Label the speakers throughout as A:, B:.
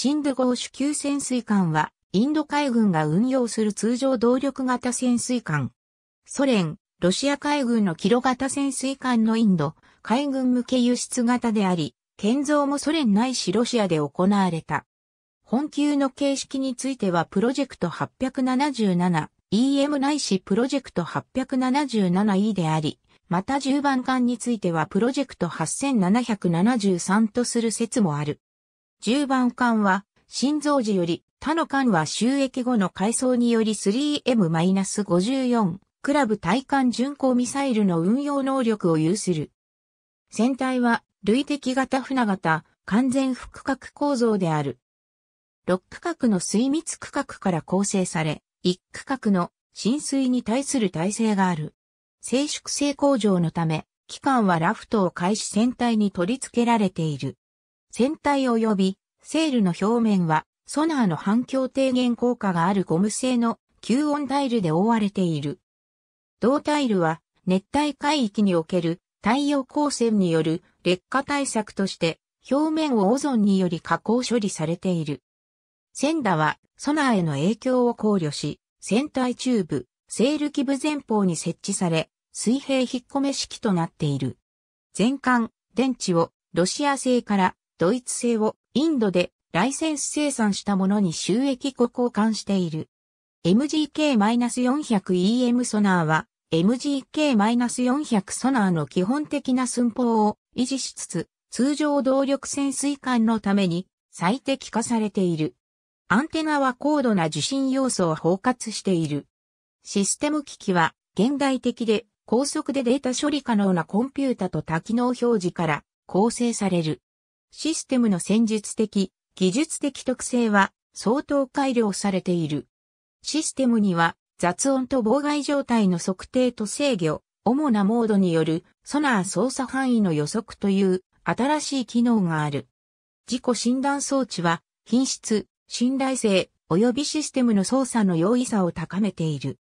A: シンド号主級潜水艦は、インド海軍が運用する通常動力型潜水艦。ソ連、ロシア海軍のキロ型潜水艦のインド、海軍向け輸出型であり、建造もソ連ないしロシアで行われた。本級の形式についてはプロジェクト 877EM ないしプロジェクト 877E であり、また10番艦についてはプロジェクト8773とする説もある。10番艦は、心臓時より、他の艦は収益後の改装により 3M-54 クラブ対艦巡航ミサイルの運用能力を有する。船体は、類的型船型、完全複角構造である。6区画の水密区画から構成され、1区画の浸水に対する耐性がある。静粛性向上のため、機関はラフトを開始船体に取り付けられている。船体及びセールの表面はソナーの反響低減効果があるゴム製の吸音タイルで覆われている。同タイルは熱帯海域における太陽光線による劣化対策として表面をオゾンにより加工処理されている。センダはソナーへの影響を考慮し、船体チューブ、セール基部前方に設置され、水平引っ込め式となっている。全艦、電池をロシア製からドイツ製をインドでライセンス生産したものに収益庫交換している。MGK-400EM ソナーは MGK-400 ソナーの基本的な寸法を維持しつつ、通常動力潜水艦のために最適化されている。アンテナは高度な受信要素を包括している。システム機器は現代的で高速でデータ処理可能なコンピュータと多機能表示から構成される。システムの戦術的、技術的特性は相当改良されている。システムには雑音と妨害状態の測定と制御、主なモードによるソナー操作範囲の予測という新しい機能がある。自己診断装置は品質、信頼性及びシステムの操作の容易さを高めている。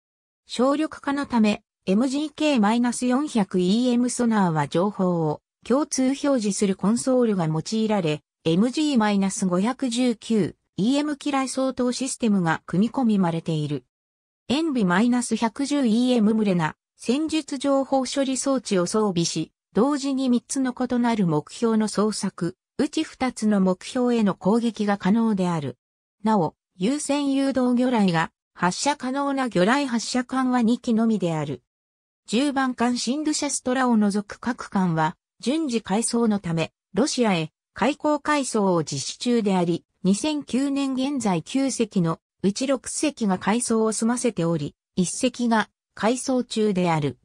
A: 省力化のため MGK-400EM ソナーは情報を共通表示するコンソールが用いられ、MG-519 EM 機雷相当システムが組み込みまれている。n b 1 1 0 e m 群れな戦術情報処理装置を装備し、同時に3つの異なる目標の捜索、うち2つの目標への攻撃が可能である。なお、優先誘導魚雷が発射可能な魚雷発射管は2機のみである。10番艦シンドシャストラを除く各艦は順次改装のため、ロシアへ開港改装を実施中であり、2009年現在9隻のうち6隻が改装を済ませており、1隻が改装中である。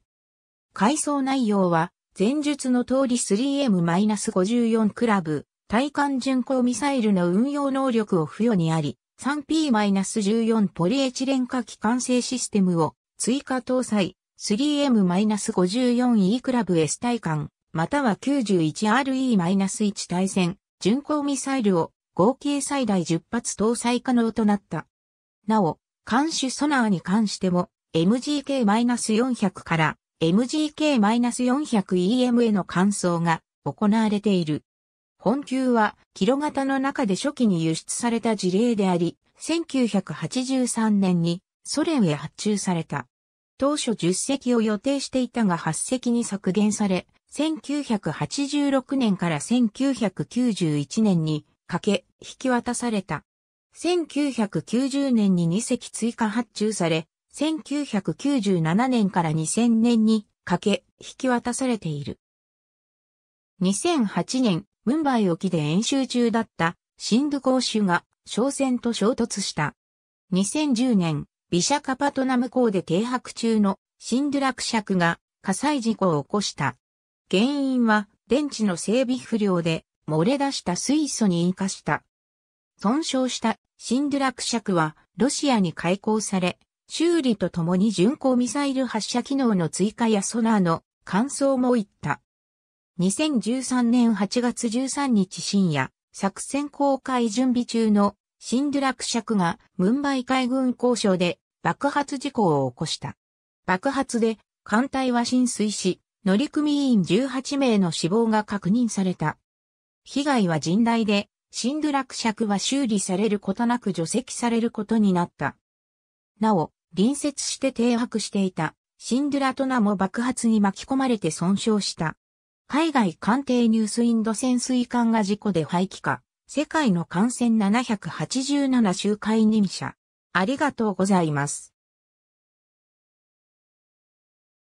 A: 改装内容は、前述の通り 3M-54 クラブ、対艦巡航ミサイルの運用能力を付与にあり、3P-14 ポリエチレン化機関制システムを追加搭載 3M-54E クラブ S 対艦または 91RE-1 対戦、巡航ミサイルを合計最大10発搭載可能となった。なお、監視ソナーに関しても、MGK-400 から MGK-400EM への換装が行われている。本級は、キロ型の中で初期に輸出された事例であり、1983年にソ連へ発注された。当初10隻を予定していたが8隻に削減され、1986年から1991年にかけ引き渡された。1990年に2隻追加発注され、1997年から2000年にかけ引き渡されている。2008年、ムンバイ沖で演習中だったシンドゴーシュが商船と衝突した。2010年、ビシャカパトナム港で停泊中のシンドラクシャクが火災事故を起こした。原因は電池の整備不良で漏れ出した水素に引火した。損傷したシンドゥラク尺はロシアに開港され、修理とともに巡航ミサイル発射機能の追加やソナーの感想も言った。2013年8月13日深夜、作戦公開準備中のシンドゥラク尺がムンバイ海軍交渉で爆発事故を起こした。爆発で艦隊は浸水し、乗組員18名の死亡が確認された。被害は甚大で、新ドラク尺は修理されることなく除籍されることになった。なお、隣接して停泊していた、シンドラトナも爆発に巻き込まれて損傷した。海外官邸ニュースインド潜水艦が事故で廃棄か、世界の艦船787周回任者。ありがとうございます。